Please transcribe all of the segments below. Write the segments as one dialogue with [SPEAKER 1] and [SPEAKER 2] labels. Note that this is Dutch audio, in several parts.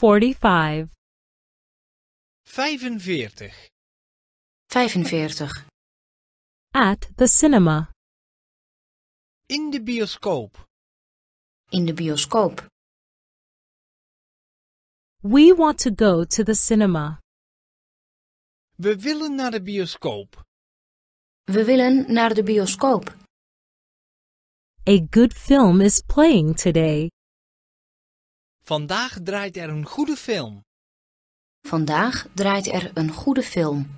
[SPEAKER 1] 45 45 45 At the cinema In de bioscoop In de bioscoop We want to go to the cinema We willen naar de bioscoop We willen naar de bioscoop A good film is playing today Vandaag draait er een goede film. Vandaag draait er een goede film.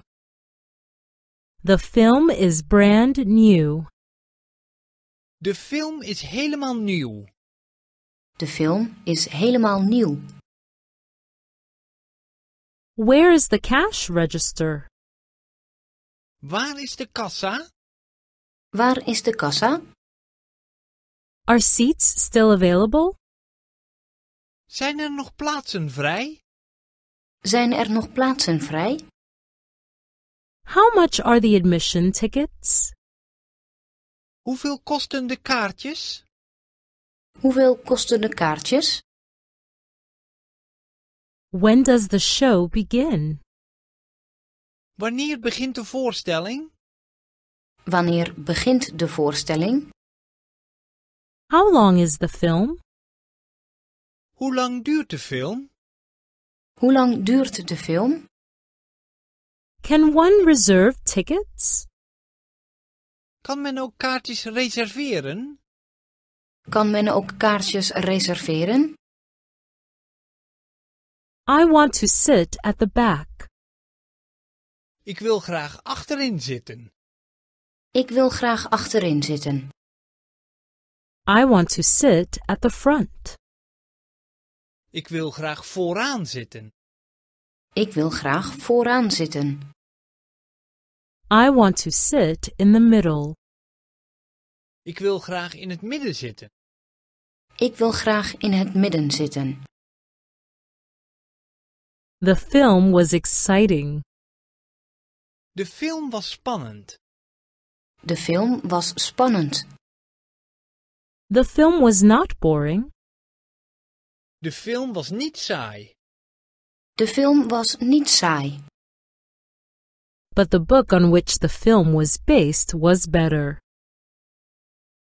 [SPEAKER 1] The film is brand new. De film is helemaal nieuw. De film is helemaal nieuw. Where is the cash register? Waar is de kassa? Waar is de kassa? Are seats still available? Zijn er nog plaatsen vrij? Zijn er nog plaatsen vrij? How much are the admission tickets? Hoeveel kosten de kaartjes? Hoeveel kosten de kaartjes? When does the show begin? Wanneer begint de voorstelling? Wanneer begint de voorstelling? How long is the film? Hoe lang duurt de film? Hoe lang duurt de film? Can one reserve tickets? Kan men ook kaartjes reserveren? Kan men ook kaartjes reserveren? I want to sit at the back. Ik wil graag achterin zitten. Ik wil graag achterin zitten. I want to sit at the front. Ik wil graag vooraan zitten. Ik wil graag vooraan zitten. I want to sit in the middle. Ik wil graag in het midden zitten. Ik wil graag in het midden zitten. The film was exciting. De film was spannend. De film was spannend. The film was not boring. De film was niet saai. De film was niet saai. But the book on which the film was based was better.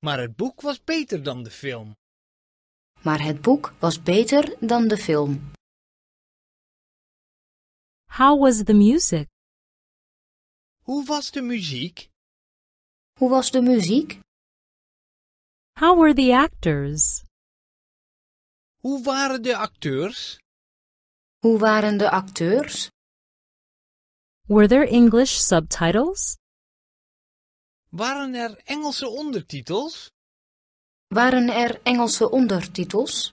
[SPEAKER 1] Maar het boek was beter dan de film. Maar het boek was beter dan de film. How was the music? Hoe was de muziek? Hoe was de muziek? How were the actors? Hoe waren de acteurs? Hoe waren de acteurs? Were there English subtitles? Waren er Engelse ondertitels? Waren er Engelse ondertitels?